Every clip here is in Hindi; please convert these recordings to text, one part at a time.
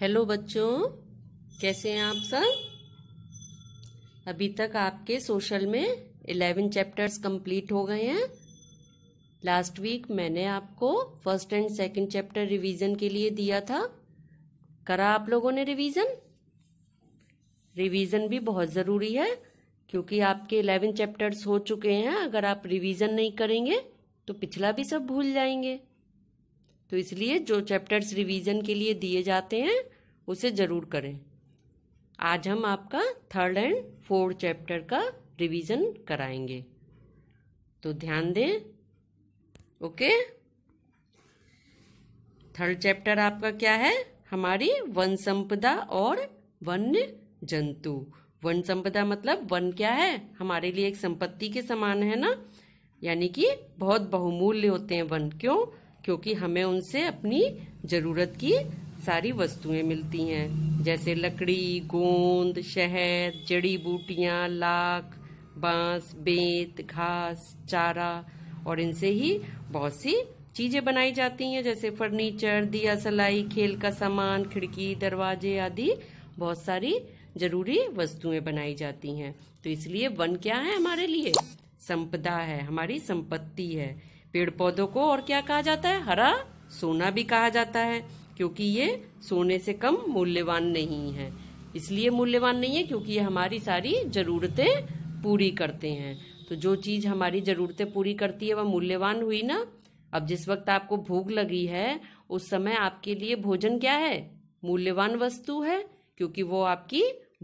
हेलो बच्चों कैसे हैं आप सब अभी तक आपके सोशल में इलेवन चैप्टर्स कंप्लीट हो गए हैं लास्ट वीक मैंने आपको first and second chapter revision के लिए दिया था करा आप लोगों ने रिवीजन रिवीजन भी बहुत ज़रूरी है क्योंकि आपके इलेवन चैप्टर्स हो चुके हैं अगर आप रिवीजन नहीं करेंगे तो पिछला भी सब भूल जाएंगे तो इसलिए जो चैप्टर्स रिवीजन के लिए दिए जाते हैं उसे ज़रूर करें आज हम आपका थर्ड एंड फोर्थ चैप्टर का रिवीजन कराएंगे तो ध्यान दें ओके थर्ड चैप्टर आपका क्या है हमारी वन संपदा और वन्य जंतु वन संपदा मतलब वन क्या है हमारे लिए एक संपत्ति के समान है ना यानी कि बहुत बहुमूल्य होते हैं वन क्यों क्योंकि हमें उनसे अपनी जरूरत की सारी वस्तुएं मिलती हैं जैसे लकड़ी गोंद शहद जड़ी बूटियां लाख बांस बेत घास चारा और इनसे ही बहुत सी चीजें बनाई जाती हैं जैसे फर्नीचर दिया सलाई खेल का सामान खिड़की दरवाजे आदि बहुत सारी जरूरी वस्तुएं बनाई जाती हैं तो इसलिए वन क्या है हमारे लिए संपदा है हमारी संपत्ति है पेड़ पौधों को और क्या कहा जाता है हरा सोना भी कहा जाता है क्योंकि ये सोने से कम मूल्यवान नहीं है इसलिए मूल्यवान नहीं है क्योंकि ये हमारी सारी जरूरतें पूरी करते हैं तो जो चीज़ हमारी ज़रूरतें पूरी करती है वह मूल्यवान हुई ना अब जिस वक्त आपको भूख लगी है उस समय आपके लिए भोजन क्या है मूल्यवान वस्तु है क्योंकि वो आपकी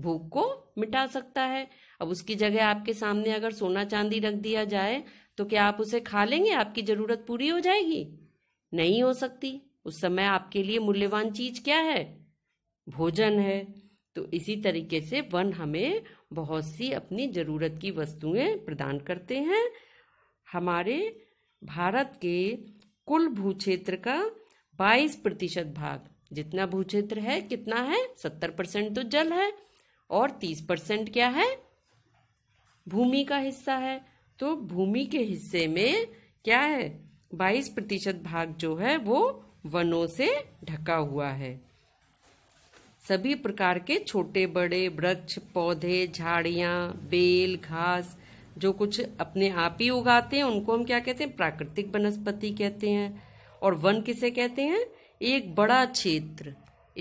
भूख को मिटा सकता है अब उसकी जगह आपके सामने अगर सोना चांदी रख दिया जाए तो क्या आप उसे खा लेंगे आपकी जरूरत पूरी हो जाएगी नहीं हो सकती उस समय आपके लिए मूल्यवान चीज क्या है भोजन है तो इसी तरीके से वन हमें बहुत सी अपनी जरूरत की वस्तुएं प्रदान करते हैं हमारे भारत के कुल भूक्षेत्र का 22 प्रतिशत भाग जितना भूक्षेत्र है कितना है 70 परसेंट तो जल है और 30 परसेंट क्या है भूमि का हिस्सा है तो भूमि के हिस्से में क्या है बाईस प्रतिशत भाग जो है वो वनों से ढका हुआ है सभी प्रकार के छोटे बड़े वृक्ष पौधे झाड़ियाँ बेल घास जो कुछ अपने आप ही उगाते हैं उनको हम क्या कहते हैं प्राकृतिक वनस्पति कहते हैं और वन किसे कहते हैं एक बड़ा क्षेत्र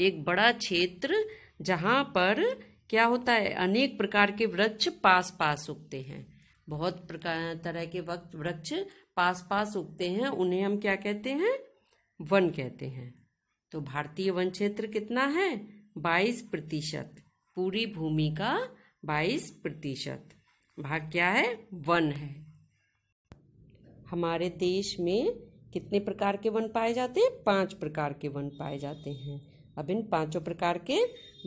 एक बड़ा क्षेत्र जहाँ पर क्या होता है अनेक प्रकार के वृक्ष पास पास उगते हैं बहुत प्रकार तरह के वक्त वृक्ष पास पास उगते हैं उन्हें हम क्या कहते हैं वन कहते हैं तो भारतीय वन क्षेत्र कितना है बाईस प्रतिशत पूरी भूमि का बाईस प्रतिशत भाग क्या है वन है हमारे देश में कितने प्रकार के वन पाए जाते हैं पांच प्रकार के वन पाए जाते हैं अब इन पांचों प्रकार के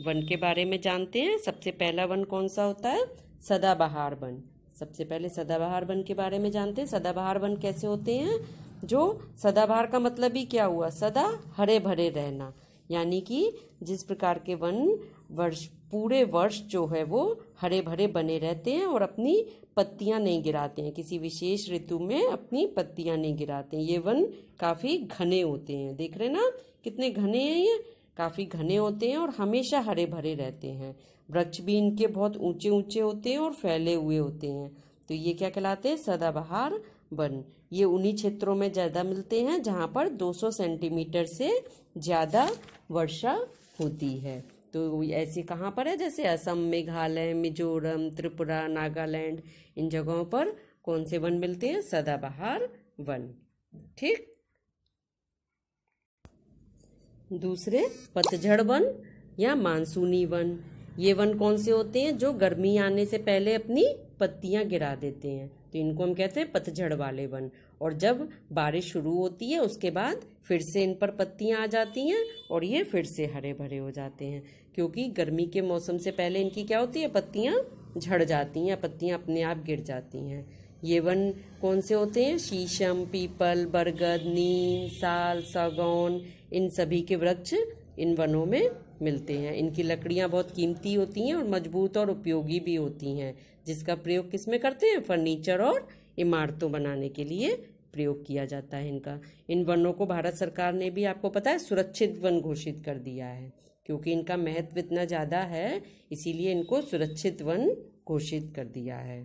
वन के बारे में जानते हैं सबसे पहला वन कौन सा होता है सदाबहार वन सबसे पहले सदाबहार वन के बारे में जानते हैं सदाबहार वन कैसे होते हैं जो सदाबहार का मतलब ही क्या हुआ सदा हरे भरे रहना यानी कि जिस प्रकार के वन वर्ष पूरे वर्ष जो है वो हरे भरे बने रहते हैं और अपनी पत्तियां नहीं गिराते हैं किसी विशेष ऋतु में अपनी पत्तियां नहीं गिराते हैं ये वन काफ़ी घने होते हैं देख रहे ना कितने घने हैं ये काफ़ी घने होते हैं और हमेशा हरे भरे रहते हैं वृक्ष भी इनके बहुत ऊंचे ऊंचे होते हैं और फैले हुए होते हैं तो ये क्या कहलाते हैं सदाबहार वन ये उन्हीं क्षेत्रों में ज़्यादा मिलते हैं जहाँ पर 200 सेंटीमीटर से ज़्यादा वर्षा होती है तो ऐसे कहाँ पर है जैसे असम मेघालय मिजोरम त्रिपुरा नागालैंड इन जगहों पर कौन से वन मिलते हैं सदाबहार वन ठीक दूसरे पतझड़ वन या मानसूनी वन ये वन कौन से होते हैं जो गर्मी आने से पहले अपनी पत्तियां गिरा देते हैं तो इनको हम कहते हैं पतझड़ वाले वन और जब बारिश शुरू होती है उसके बाद फिर से इन पर पत्तियां आ जाती हैं और ये फिर से हरे भरे हो जाते हैं क्योंकि गर्मी के मौसम से पहले इनकी क्या होती है पत्तियां झड़ जाती हैं पत्तियां अपने आप गिर जाती हैं ये वन कौन से होते हैं शीशम पीपल बरगद नीम साल सागौन इन सभी के वृक्ष इन वनों में मिलते हैं इनकी लकड़ियाँ बहुत कीमती होती हैं और मजबूत और उपयोगी भी होती हैं जिसका प्रयोग किस में करते हैं फर्नीचर और इमारतों बनाने के लिए प्रयोग किया जाता है इनका इन वनों को भारत सरकार ने भी आपको पता है सुरक्षित वन घोषित कर दिया है क्योंकि इनका महत्व इतना ज़्यादा है इसीलिए इनको सुरक्षित वन घोषित कर दिया है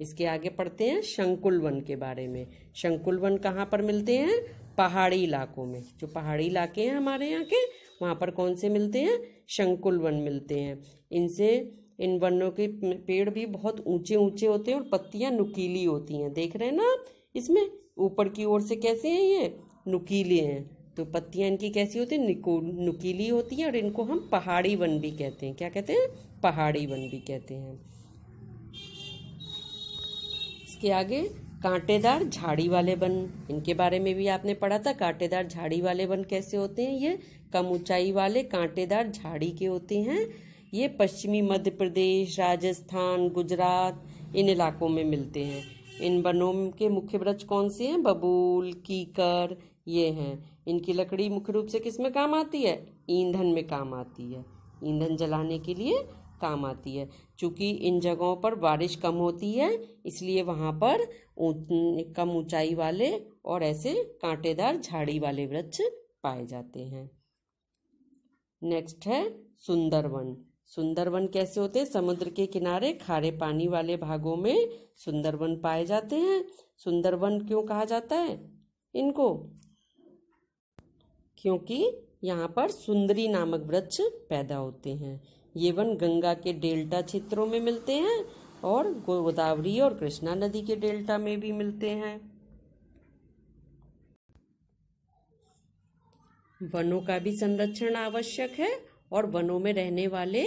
इसके आगे पढ़ते हैं शंकुल वन के बारे में शंकुल वन कहाँ पर मिलते हैं पहाड़ी इलाकों में जो पहाड़ी इलाके हैं हमारे यहाँ के वहाँ पर कौन से मिलते हैं शंकुल वन मिलते हैं इनसे इन वनों के पेड़ भी बहुत ऊंचे ऊंचे होते हैं और पत्तियाँ नुकीली होती हैं देख रहे हैं ना आप इसमें ऊपर की ओर से कैसे हैं ये नुकीले हैं तो पत्तियाँ इनकी कैसी होती हैं नुकीली होती हैं और इनको हम पहाड़ी वन भी कहते हैं क्या कहते हैं पहाड़ी वन भी कहते हैं इसके आगे कांटेदार झाड़ी वाले वन इनके बारे में भी आपने पढ़ा था कांटेदार झाड़ी वाले वन कैसे होते हैं ये कम ऊंचाई वाले कांटेदार झाड़ी के होते हैं ये पश्चिमी मध्य प्रदेश राजस्थान गुजरात इन इलाकों में मिलते हैं इन वनों के मुख्य वृक्ष कौन से हैं बबूल कीकर ये हैं इनकी लकड़ी मुख्य रूप से किस में काम आती है ईंधन में काम आती है ईंधन जलाने के लिए काम आती है क्योंकि इन जगहों पर बारिश कम होती है इसलिए वहाँ पर कम ऊंचाई वाले और ऐसे कांटेदार झाड़ी वाले वृक्ष पाए जाते हैं नेक्स्ट है सुंदरवन सुंदरवन कैसे होते हैं समुद्र के किनारे खारे पानी वाले भागों में सुंदरवन पाए जाते हैं सुंदरवन क्यों कहा जाता है इनको क्योंकि यहाँ पर सुंदरी नामक वृक्ष पैदा होते हैं ये वन गंगा के डेल्टा क्षेत्रों में मिलते हैं और गोदावरी और कृष्णा नदी के डेल्टा में भी मिलते हैं वनों का भी संरक्षण आवश्यक है और वनों में रहने वाले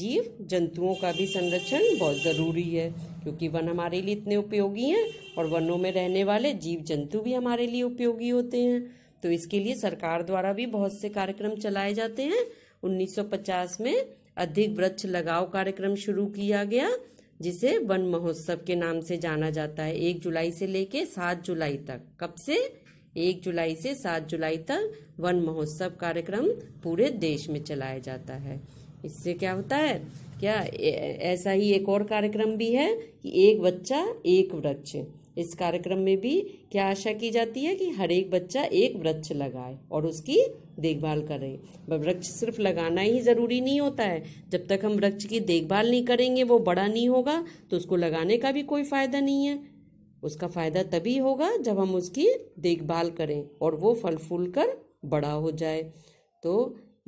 जीव जंतुओं का भी संरक्षण बहुत ज़रूरी है क्योंकि वन हमारे लिए इतने उपयोगी हैं और वनों में रहने वाले जीव जंतु भी हमारे लिए उपयोगी होते हैं तो इसके लिए सरकार द्वारा भी बहुत से कार्यक्रम चलाए जाते हैं 1950 में अधिक वृक्ष लगाओ कार्यक्रम शुरू किया गया जिसे वन महोत्सव के नाम से जाना जाता है एक जुलाई से लेके सात जुलाई तक कब से एक जुलाई से सात जुलाई तक वन महोत्सव कार्यक्रम पूरे देश में चलाया जाता है इससे क्या होता है क्या ऐसा ही एक और कार्यक्रम भी है कि एक बच्चा एक वृक्ष इस कार्यक्रम में भी क्या आशा की जाती है कि हर एक बच्चा एक वृक्ष लगाए और उसकी देखभाल करे वृक्ष सिर्फ लगाना ही ज़रूरी नहीं होता है जब तक हम वृक्ष की देखभाल नहीं करेंगे वो बड़ा नहीं होगा तो उसको लगाने का भी कोई फ़ायदा नहीं है उसका फ़ायदा तभी होगा जब हम उसकी देखभाल करें और वो फल फूल कर बड़ा हो जाए तो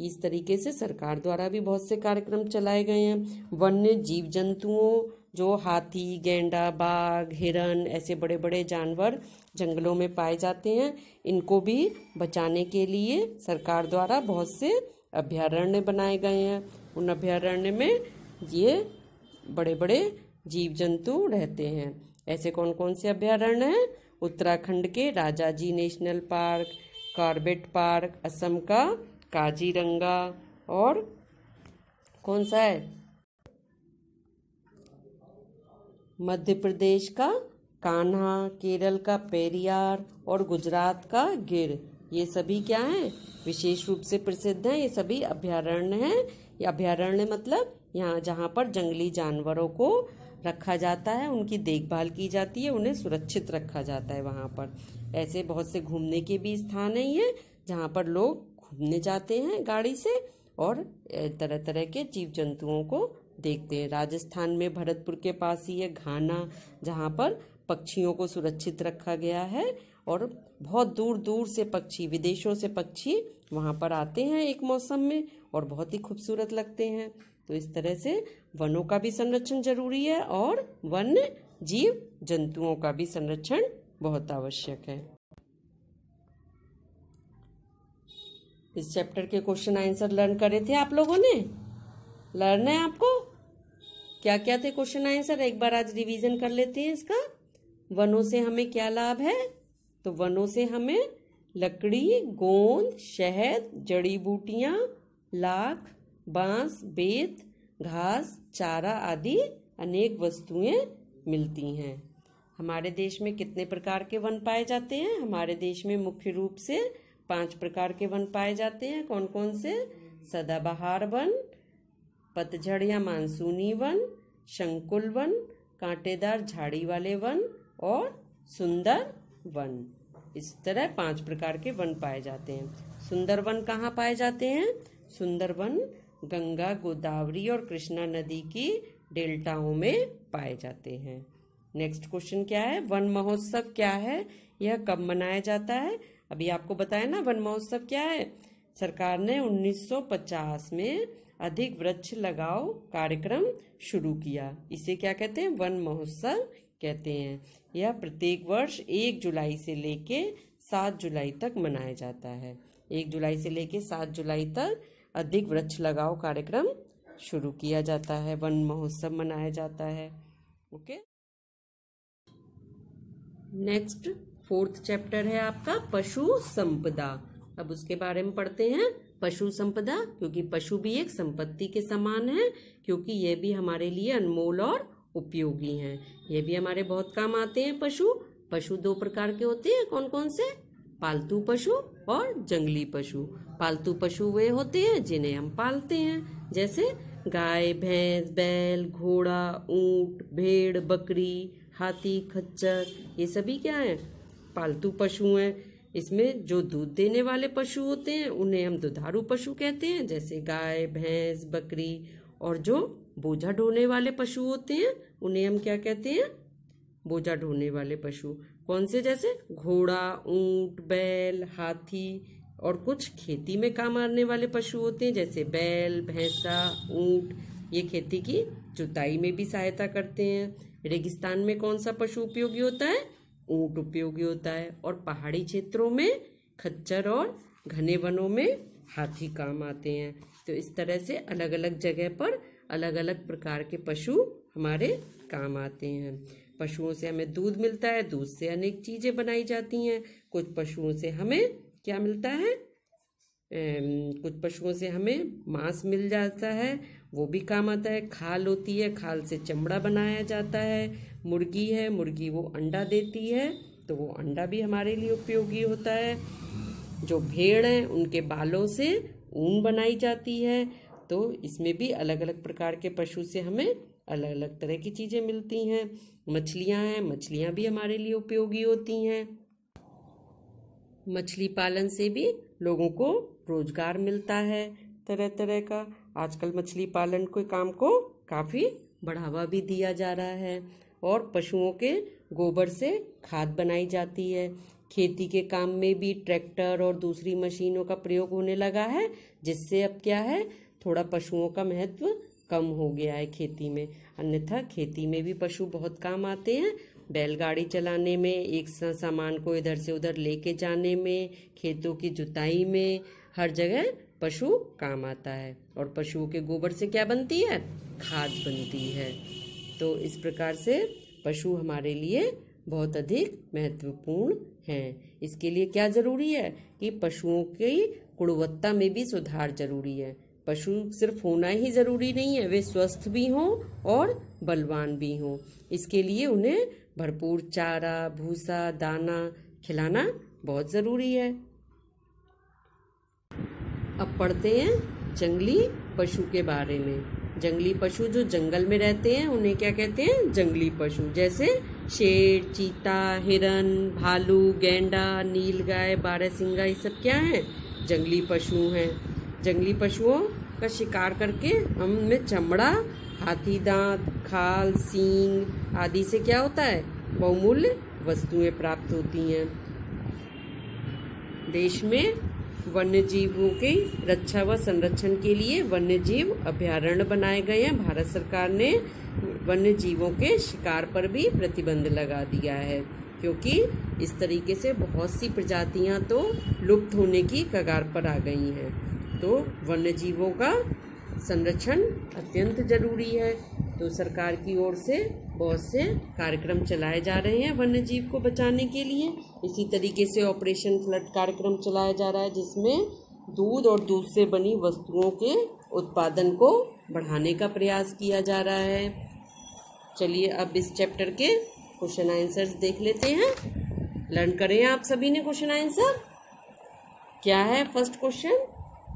इस तरीके से सरकार द्वारा भी बहुत से कार्यक्रम चलाए गए हैं वन्य जीव जंतुओं जो हाथी गेंडा बाघ हिरन ऐसे बड़े बड़े जानवर जंगलों में पाए जाते हैं इनको भी बचाने के लिए सरकार द्वारा बहुत से अभ्यारण्य बनाए गए हैं उन अभ्यारण्य में ये बड़े बड़े जीव जंतु रहते हैं ऐसे कौन कौन से अभ्यारण्य हैं उत्तराखंड के Raja ji national park Corbett park Assam का काजीरंगा और कौन सा है मध्य प्रदेश का कान्हा केरल का पेरियार और गुजरात का गिर ये सभी क्या है विशेष रूप से प्रसिद्ध हैं ये सभी अभ्यारण्य हैं ये अभ्यारण्य मतलब यहाँ जहाँ पर जंगली जानवरों को रखा जाता है उनकी देखभाल की जाती है उन्हें सुरक्षित रखा जाता है वहाँ पर ऐसे बहुत से घूमने के भी स्थान ही ये जहाँ पर लोग घूमने जाते हैं गाड़ी से और तरह तरह के जीव जंतुओं को देखते हैं राजस्थान में भरतपुर के पास ही है घाना जहाँ पर पक्षियों को सुरक्षित रखा गया है और बहुत दूर दूर से पक्षी विदेशों से पक्षी वहाँ पर आते हैं एक मौसम में और बहुत ही खूबसूरत लगते हैं तो इस तरह से वनों का भी संरक्षण जरूरी है और वन्य जीव जंतुओं का भी संरक्षण बहुत आवश्यक है इस चैप्टर के क्वेश्चन आंसर लर्न करे थे आप लोगों ने लड़ना है आपको क्या क्या थे क्वेश्चन आंसर एक बार आज रिवीजन कर लेते हैं इसका वनों से हमें क्या लाभ है तो वनों से हमें लकड़ी गोंद शहद जड़ी बूटियां लाख बांस बेत घास चारा आदि अनेक वस्तुएं मिलती हैं हमारे देश में कितने प्रकार के वन पाए जाते हैं हमारे देश में मुख्य रूप से पांच प्रकार के वन पाए जाते हैं कौन कौन से सदाबहार वन पतझड़ या मानसूनी वन शंकुल वन कांटेदार झाड़ी वाले वन और सुंदर वन इस तरह पांच प्रकार के वन पाए जाते हैं सुंदर वन कहाँ पाए जाते हैं सुंदर वन गंगा गोदावरी और कृष्णा नदी की डेल्टाओं में पाए जाते हैं नेक्स्ट क्वेश्चन क्या है वन महोत्सव क्या है यह कब मनाया जाता है अभी आपको बताया ना वन महोत्सव क्या है सरकार ने 1950 में अधिक वृक्ष लगाओ कार्यक्रम शुरू किया इसे क्या कहते हैं वन महोत्सव कहते हैं यह प्रत्येक वर्ष एक जुलाई से लेके सात जुलाई तक मनाया जाता है एक जुलाई से लेके सात जुलाई तक अधिक वृक्ष लगाओ कार्यक्रम शुरू किया जाता है वन महोत्सव मनाया जाता है ओके नेक्स्ट फोर्थ चैप्टर है आपका पशु संपदा अब उसके बारे में पढ़ते हैं पशु संपदा क्योंकि पशु भी एक संपत्ति के समान है क्योंकि ये भी हमारे लिए अनमोल और उपयोगी हैं ये भी हमारे बहुत काम आते हैं पशु पशु दो प्रकार के होते हैं कौन कौन से पालतू पशु और जंगली पशु पालतू पशु वे होते हैं जिन्हें हम पालते हैं जैसे गाय भैंस बैल घोड़ा ऊंट भेड़ बकरी हाथी खच्चर ये सभी क्या है पालतू पशु हैं इसमें जो दूध देने वाले पशु होते हैं उन्हें हम दुधारू पशु कहते हैं जैसे गाय भैंस बकरी और जो बोझा ढोने वाले पशु होते हैं उन्हें हम क्या कहते हैं बोझा ढोने वाले पशु कौन से जैसे घोड़ा ऊंट बैल हाथी और कुछ खेती में काम आने वाले पशु होते हैं जैसे बैल भैंसा ऊंट ये खेती की जुताई में भी सहायता करते हैं रेगिस्तान में कौन सा पशु उपयोगी होता है ऊंट उपयोगी होता है और पहाड़ी क्षेत्रों में खच्चर और घने वनों में हाथी काम आते हैं तो इस तरह से अलग अलग जगह पर अलग अलग प्रकार के पशु हमारे काम आते हैं पशुओं से हमें दूध मिलता है दूध से अनेक चीज़ें बनाई जाती हैं कुछ पशुओं से हमें क्या मिलता है ए, कुछ पशुओं से हमें मांस मिल जाता है वो भी काम आता है खाल होती है खाल से चमड़ा बनाया जाता है मुर्गी है मुर्गी वो अंडा देती है तो वो अंडा भी हमारे लिए उपयोगी होता है जो भेड़ हैं उनके बालों से ऊन बनाई जाती है तो इसमें भी अलग अलग प्रकार के पशु से हमें अलग अलग तरह की चीज़ें मिलती हैं मछलियाँ हैं मछलियाँ भी हमारे लिए उपयोगी होती हैं मछली पालन से भी लोगों को रोजगार मिलता है तरह तरह का आजकल मछली पालन के काम को काफ़ी बढ़ावा भी दिया जा रहा है और पशुओं के गोबर से खाद बनाई जाती है खेती के काम में भी ट्रैक्टर और दूसरी मशीनों का प्रयोग होने लगा है जिससे अब क्या है थोड़ा पशुओं का महत्व कम हो गया है खेती में अन्यथा खेती में भी पशु बहुत काम आते हैं बैलगाड़ी चलाने में एक सामान को इधर से उधर लेके जाने में खेतों की जुताई में हर जगह पशु काम आता है और पशुओं के गोबर से क्या बनती है खाद बनती है तो इस प्रकार से पशु हमारे लिए बहुत अधिक महत्वपूर्ण हैं इसके लिए क्या ज़रूरी है कि पशुओं की गुणवत्ता में भी सुधार जरूरी है पशु सिर्फ होना ही ज़रूरी नहीं है वे स्वस्थ भी हों और बलवान भी हों इसके लिए उन्हें भरपूर चारा भूसा दाना खिलाना बहुत ज़रूरी है अब पढ़ते हैं जंगली पशु के बारे में जंगली पशु जो जंगल में रहते हैं उन्हें क्या कहते हैं जंगली पशु जैसे शेर चीता हिरन भालू गेंडा नीलगाय बारहसिंगा ये सब क्या हैं जंगली पशु हैं जंगली पशुओं का शिकार करके हमें चमड़ा हाथी दांत खाल सींग आदि से क्या होता है बहुमूल्य वस्तुएं प्राप्त होती हैं देश में वन्य जीवों के रक्षा व संरक्षण के लिए वन्य जीव अभ्यारण्य बनाए गए हैं भारत सरकार ने वन्य जीवों के शिकार पर भी प्रतिबंध लगा दिया है क्योंकि इस तरीके से बहुत सी प्रजातियां तो लुप्त होने की कगार पर आ गई हैं तो वन्य जीवों का संरक्षण अत्यंत जरूरी है तो सरकार की ओर से बहुत से कार्यक्रम चलाए जा रहे हैं वन्य जीव को बचाने के लिए इसी तरीके से ऑपरेशन फ्लड कार्यक्रम चलाया जा रहा है जिसमें दूध और दूध से बनी वस्तुओं के उत्पादन को बढ़ाने का प्रयास किया जा रहा है चलिए अब इस चैप्टर के क्वेश्चन आंसर्स देख लेते हैं लर्न करें आप सभी ने क्वेश्चन आंसर क्या है फर्स्ट क्वेश्चन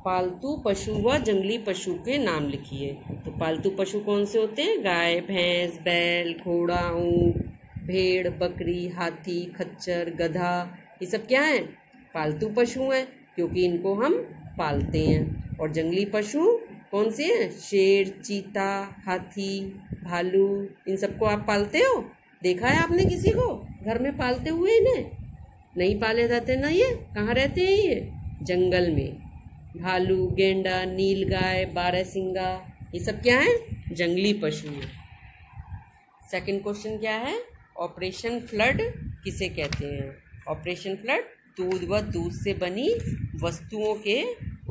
पालतू पशु व जंगली पशु के नाम लिखिए तो पालतू पशु कौन से होते हैं गाय भैंस बैल घोड़ा ऊँट भेड़ बकरी हाथी खच्चर गधा ये सब क्या हैं पालतू पशु हैं क्योंकि इनको हम पालते हैं और जंगली पशु कौन से हैं शेर चीता हाथी भालू इन सबको आप पालते हो देखा है आपने किसी को घर में पालते हुए इन्हें नहीं पाले जाते ना ये कहाँ रहते हैं ये जंगल में भालू गेंडा नील गाय बारहसिंगा ये सब क्या है जंगली पशु हैं सेकंड क्वेश्चन क्या है ऑपरेशन फ्लड किसे कहते हैं ऑपरेशन फ्लड दूध व दूध से बनी वस्तुओं के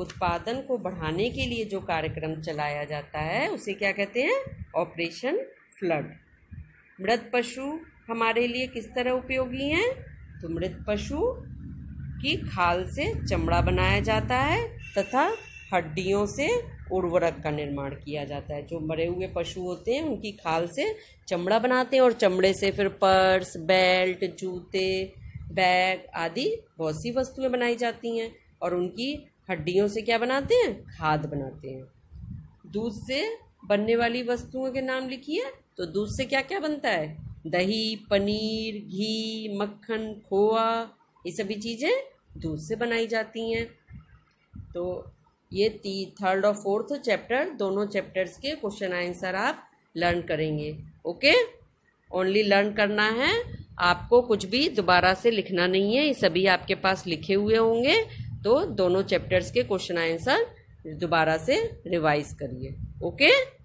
उत्पादन को बढ़ाने के लिए जो कार्यक्रम चलाया जाता है उसे क्या कहते हैं ऑपरेशन फ्लड मृत पशु हमारे लिए किस तरह उपयोगी हैं तो मृत पशु की खाल से चमड़ा बनाया जाता है तथा हड्डियों से उर्वरक का निर्माण किया जाता है जो मरे हुए पशु होते हैं उनकी खाल से चमड़ा बनाते हैं और चमड़े से फिर पर्स बेल्ट जूते बैग आदि बहुत सी वस्तुएं बनाई जाती हैं और उनकी हड्डियों से क्या बनाते हैं खाद बनाते हैं दूध से बनने वाली वस्तुओं के नाम लिखिए तो दूध से क्या क्या बनता है दही पनीर घी मक्खन खोआ ये सभी चीज़ें दूध से बनाई जाती हैं तो ये ती थर्ड और फोर्थ चैप्टर दोनों चैप्टर्स के क्वेश्चन आंसर आप लर्न करेंगे ओके ओनली लर्न करना है आपको कुछ भी दोबारा से लिखना नहीं है ये सभी आपके पास लिखे हुए होंगे तो दोनों चैप्टर्स के क्वेश्चन आंसर दोबारा से रिवाइज करिए ओके